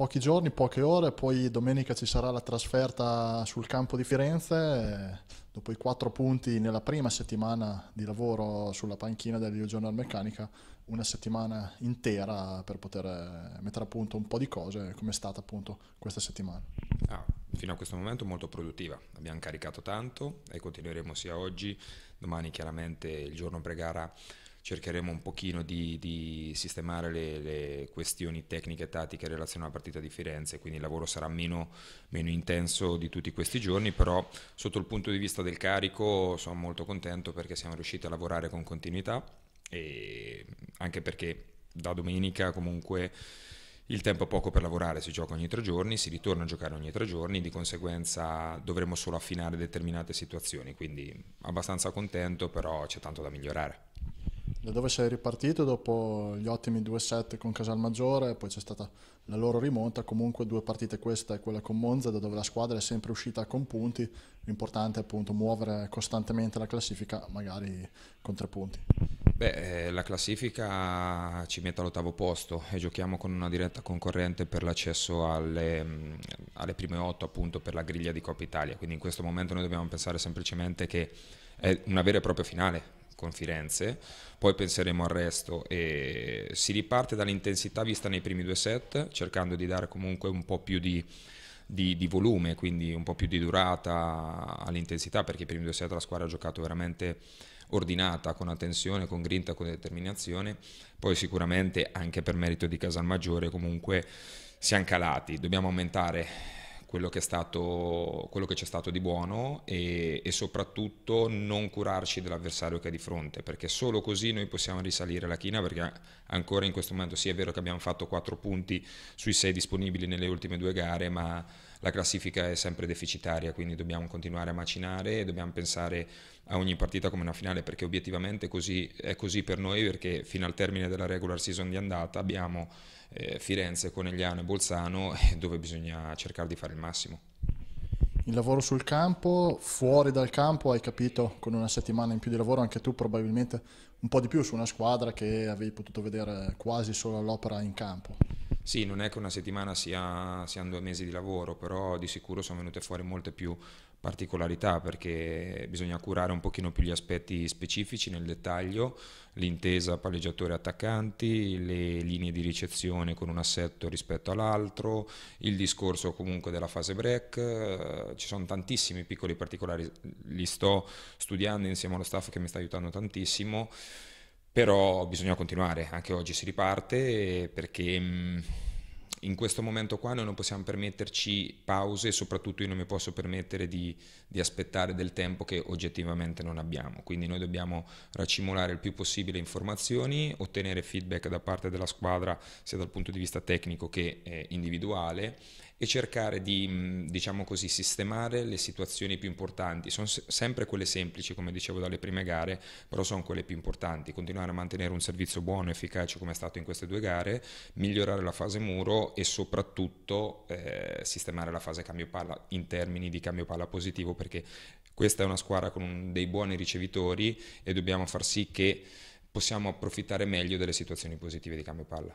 pochi giorni, poche ore, poi domenica ci sarà la trasferta sul campo di Firenze, eh, dopo i quattro punti nella prima settimana di lavoro sulla panchina Journal Meccanica, una settimana intera per poter eh, mettere a punto un po' di cose, come è stata appunto questa settimana. Ah, fino a questo momento molto produttiva, abbiamo caricato tanto e continueremo sia oggi, domani chiaramente il giorno pregara cercheremo un pochino di, di sistemare le, le, questioni tecniche e tattiche in relazione alla partita di Firenze, quindi il lavoro sarà meno, meno, intenso di tutti questi giorni, però sotto il punto di vista del carico sono molto contento perché siamo riusciti a lavorare con continuità e anche perché da domenica comunque il tempo è poco per lavorare, si gioca ogni tre giorni, si ritorna a giocare ogni tre giorni, di conseguenza dovremo solo affinare determinate situazioni, quindi abbastanza contento, però c'è tanto da migliorare da dove sei ripartito dopo gli ottimi 2-7 con Casalmaggiore, poi c'è stata la loro rimonta, comunque due partite questa e quella con Monza, da dove la squadra è sempre uscita con punti, l'importante è appunto muovere costantemente la classifica, magari con tre punti. Beh, eh, la classifica ci mette all'ottavo posto e giochiamo con una diretta concorrente per l'accesso alle, mm, alle prime otto appunto per la griglia di Coppa Italia, quindi in questo momento noi dobbiamo pensare semplicemente che è una vera e propria finale, con Firenze, poi penseremo al resto e si riparte dall'intensità vista nei primi due set, cercando di dare comunque un po' più di, di, di volume, quindi un po' più di durata all'intensità, perché i primi due set la squadra ha giocato veramente ordinata, con attenzione, con grinta, con determinazione, poi sicuramente anche per merito di Casalmaggiore comunque siamo calati, dobbiamo aumentare quello che, stato, quello che, c'è stato di buono e, e, soprattutto non curarci dell'avversario che è di fronte, perché solo così noi possiamo risalire la china, perché ancora in questo momento sì è vero che abbiamo fatto 4 punti sui 6 disponibili nelle ultime due gare, ma la classifica è sempre deficitaria, quindi dobbiamo continuare a macinare e dobbiamo pensare a ogni partita come una finale, perché obiettivamente così, è così per noi, perché fino al termine della regular season di andata abbiamo eh, Firenze, Conegliano e Bolzano, dove bisogna cercare di fare il massimo. Il lavoro sul campo, fuori dal campo, hai capito con una settimana in più di lavoro anche tu probabilmente un po' di più su una squadra che avevi potuto vedere quasi solo all'opera in campo. Sì, non è che una settimana sia, siano due mesi di lavoro, però di sicuro sono venute fuori molte più particolarità perché bisogna curare un pochino più gli aspetti specifici nel dettaglio, l'intesa palleggiatore attaccanti, le linee di ricezione con un assetto rispetto all'altro, il discorso comunque della fase break, eh, ci sono tantissimi piccoli particolari, li sto studiando insieme allo staff che mi sta aiutando tantissimo però bisogna continuare, anche oggi si riparte perché in questo momento qua noi non possiamo permetterci pause e soprattutto io non mi posso permettere di, di, aspettare del tempo che oggettivamente non abbiamo. Quindi noi dobbiamo racimolare il più possibile informazioni, ottenere feedback da parte della squadra sia dal punto di vista tecnico che eh, individuale e cercare di, mm, diciamo così, sistemare le situazioni più importanti. Sono sempre quelle semplici, come dicevo dalle prime gare, però sono quelle più importanti. Continuare a mantenere un servizio buono, efficace come è stato in queste due gare, migliorare la fase muro e soprattutto eh, sistemare la fase cambio palla in termini di cambio palla positivo perché questa è una squadra con dei buoni ricevitori e dobbiamo far sì che possiamo approfittare meglio delle situazioni positive di cambio palla.